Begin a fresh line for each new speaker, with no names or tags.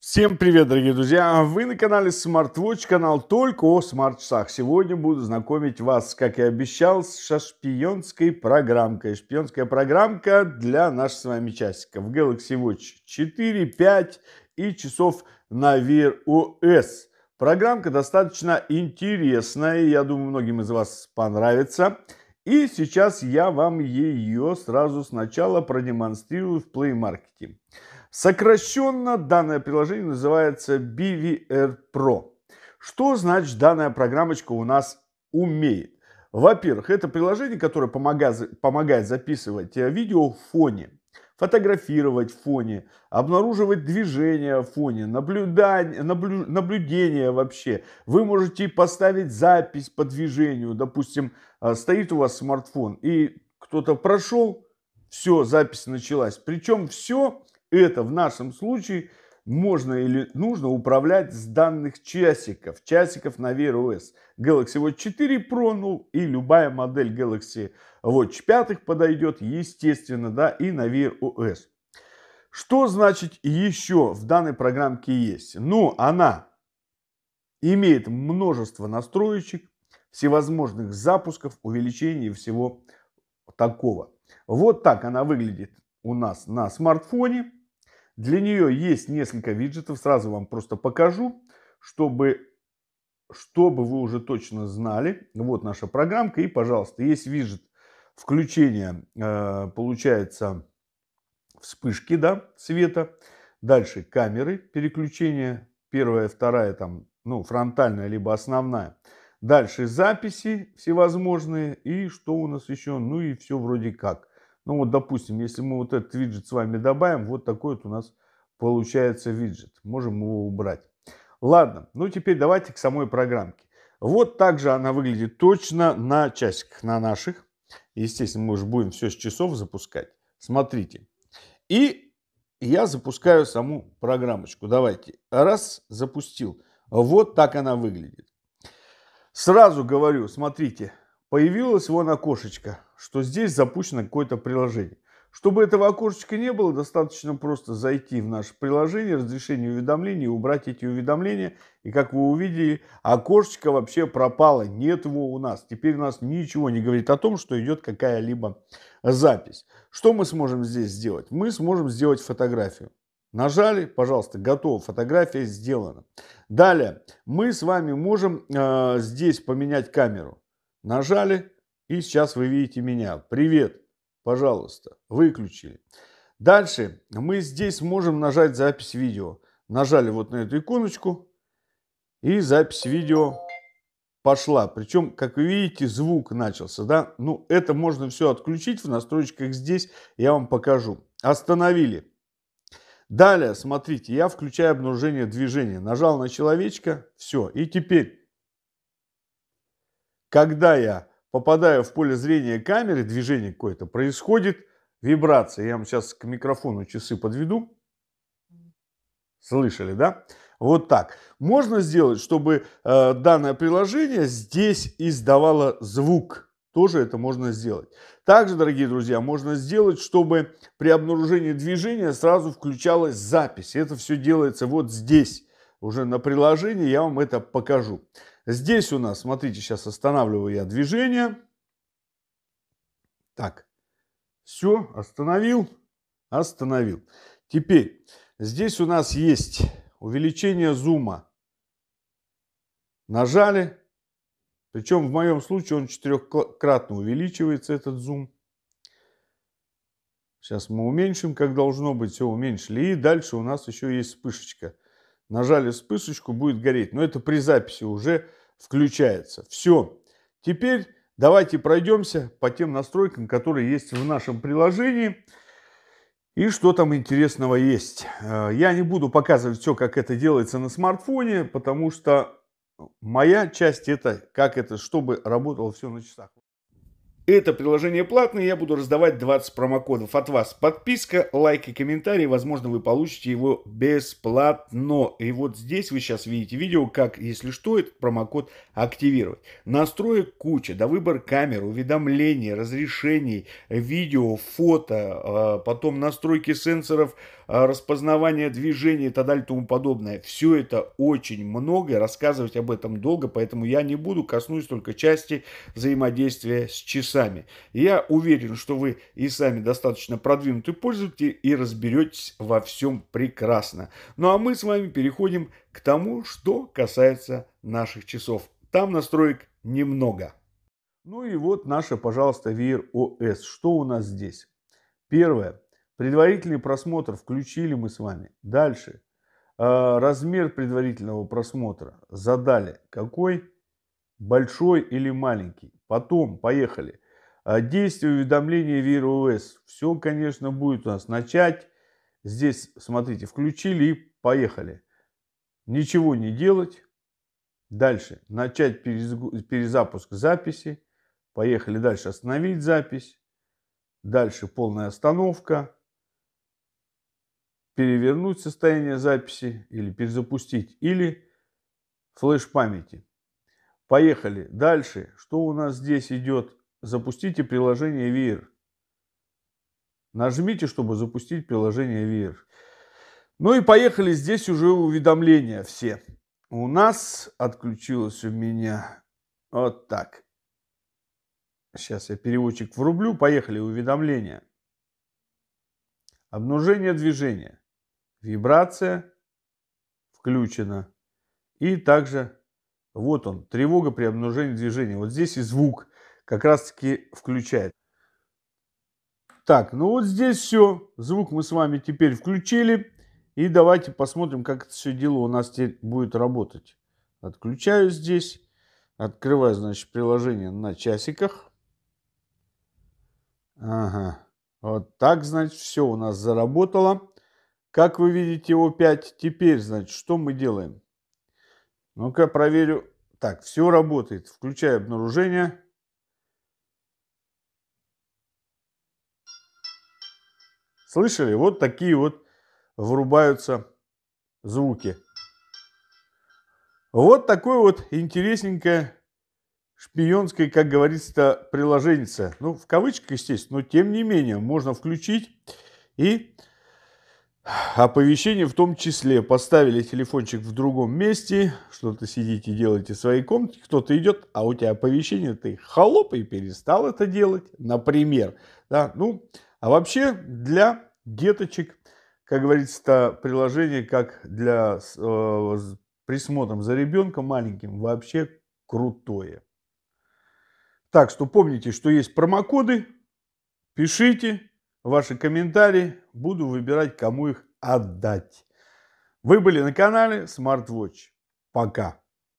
Всем привет, дорогие друзья! Вы на канале SmartWatch, канал только о смарт-часах. Сегодня буду знакомить вас, как и обещал, с шпионской программкой. Шпионская программка для наших с вами часиков Galaxy Watch 4, 5 и часов Navir OS. Программка достаточно интересная, я думаю, многим из вас понравится. И сейчас я вам ее сразу сначала продемонстрирую в Play Market. Сокращенно данное приложение называется BVR Pro. Что значит данная программочка у нас умеет? Во-первых, это приложение, которое помогает, помогает записывать э, видео в фоне фотографировать в фоне, обнаруживать движение в фоне, наблюдание, наблю, наблюдение вообще. Вы можете поставить запись по движению. Допустим, а, стоит у вас смартфон и кто-то прошел, все, запись началась. Причем все это в нашем случае – можно или нужно управлять с данных часиков, часиков на Wear OS. Galaxy Watch 4 Pro, ну и любая модель Galaxy Watch 5 подойдет, естественно, да, и на Wear OS. Что значит еще в данной программке есть? Ну, она имеет множество настроечек, всевозможных запусков, увеличений и всего такого. Вот так она выглядит у нас на смартфоне. Для нее есть несколько виджетов, сразу вам просто покажу, чтобы, чтобы вы уже точно знали. Вот наша программка и, пожалуйста, есть виджет включения, э, получается, вспышки да, света. Дальше камеры переключения, первая, вторая, там, ну, фронтальная, либо основная. Дальше записи всевозможные и что у нас еще, ну и все вроде как – ну вот, допустим, если мы вот этот виджет с вами добавим, вот такой вот у нас получается виджет. Можем его убрать. Ладно, ну теперь давайте к самой программке. Вот так же она выглядит точно на часиках, на наших. Естественно, мы уже будем все с часов запускать. Смотрите. И я запускаю саму программочку. Давайте. Раз, запустил. Вот так она выглядит. Сразу говорю, смотрите, появилось вон окошечко что здесь запущено какое-то приложение. Чтобы этого окошечка не было, достаточно просто зайти в наше приложение, разрешение уведомлений, убрать эти уведомления. И как вы увидели, окошечко вообще пропало, нет его у нас. Теперь у нас ничего не говорит о том, что идет какая-либо запись. Что мы сможем здесь сделать? Мы сможем сделать фотографию. Нажали, пожалуйста, готово, фотография сделана. Далее, мы с вами можем э, здесь поменять камеру. Нажали, и сейчас вы видите меня. Привет. Пожалуйста. Выключили. Дальше мы здесь можем нажать запись видео. Нажали вот на эту иконочку. И запись видео пошла. Причем, как вы видите, звук начался. Да? Ну, это можно все отключить в настройках здесь. Я вам покажу. Остановили. Далее, смотрите, я включаю обнаружение движения. Нажал на человечка, все. И теперь, когда я попадаю в поле зрения камеры, движение какое-то происходит, вибрация. Я вам сейчас к микрофону часы подведу. Слышали, да? Вот так. Можно сделать, чтобы э, данное приложение здесь издавало звук. Тоже это можно сделать. Также, дорогие друзья, можно сделать, чтобы при обнаружении движения сразу включалась запись. Это все делается вот здесь. Уже на приложении я вам это покажу. Здесь у нас, смотрите, сейчас останавливаю я движение. Так, все, остановил, остановил. Теперь, здесь у нас есть увеличение зума. Нажали, причем в моем случае он четырехкратно увеличивается, этот зум. Сейчас мы уменьшим, как должно быть, все уменьшили. И дальше у нас еще есть вспышечка нажали вспышечку, будет гореть. Но это при записи уже включается. Все. Теперь давайте пройдемся по тем настройкам, которые есть в нашем приложении. И что там интересного есть. Э, я не буду показывать все, как это делается на смартфоне, потому что моя часть это как это, чтобы работало все на часах. Это приложение платное, я буду раздавать 20 промокодов от вас. Подписка, лайк и комментарий, возможно, вы получите его бесплатно. И вот здесь вы сейчас видите видео, как, если что, этот промокод активировать. Настроек куча, до выбор камер, уведомлений, разрешений, видео, фото, а, потом настройки сенсоров, а, распознавание движения и так далее и тому подобное. Все это очень много, рассказывать об этом долго, поэтому я не буду, коснусь только части взаимодействия с часами сами. Я уверен, что вы и сами достаточно продвинуты пользователи и разберетесь во всем прекрасно. Ну а мы с вами переходим к тому, что касается наших часов. Там настроек немного. Ну и вот наша, пожалуйста, VR OS. Что у нас здесь? Первое. Предварительный просмотр включили мы с вами. Дальше. А, размер предварительного просмотра задали. Какой? Большой или маленький? Потом, поехали. А действие уведомления Вера Все, конечно, будет у нас начать. Здесь, смотрите, включили и поехали. Ничего не делать. Дальше. Начать перезапуск записи. Поехали дальше. Остановить запись. Дальше полная остановка. Перевернуть состояние записи или перезапустить. Или флеш памяти. Поехали. Дальше. Что у нас здесь идет? запустите приложение Веер. Нажмите, чтобы запустить приложение Веер. Ну и поехали, здесь уже уведомления все. У нас отключилось у меня вот так. Сейчас я переводчик в рублю. Поехали, уведомления. Обнужение движения. Вибрация включена. И также вот он, тревога при обнужении движения. Вот здесь и звук как раз таки включает. Так, ну вот здесь все. Звук мы с вами теперь включили. И давайте посмотрим, как это все дело у нас теперь будет работать. Отключаю здесь. Открываю, значит, приложение на часиках. Ага. Вот так, значит, все у нас заработало. Как вы видите, О5. Теперь, значит, что мы делаем? Ну-ка проверю. Так, все работает. Включаю обнаружение. Слышали? Вот такие вот врубаются звуки. Вот такое вот интересненькое шпионское, как говорится, приложение. Ну, в кавычках, естественно, но тем не менее можно включить и оповещение в том числе. Поставили телефончик в другом месте, что-то сидите, делаете в своей комнате, кто-то идет, а у тебя оповещение, ты холоп и перестал это делать, например. Да, ну, а вообще для деточек, как говорится, это приложение как для э, присмотром за ребенком маленьким вообще крутое. Так что помните, что есть промокоды. Пишите ваши комментарии. Буду выбирать, кому их отдать. Вы были на канале SmartWatch. Пока.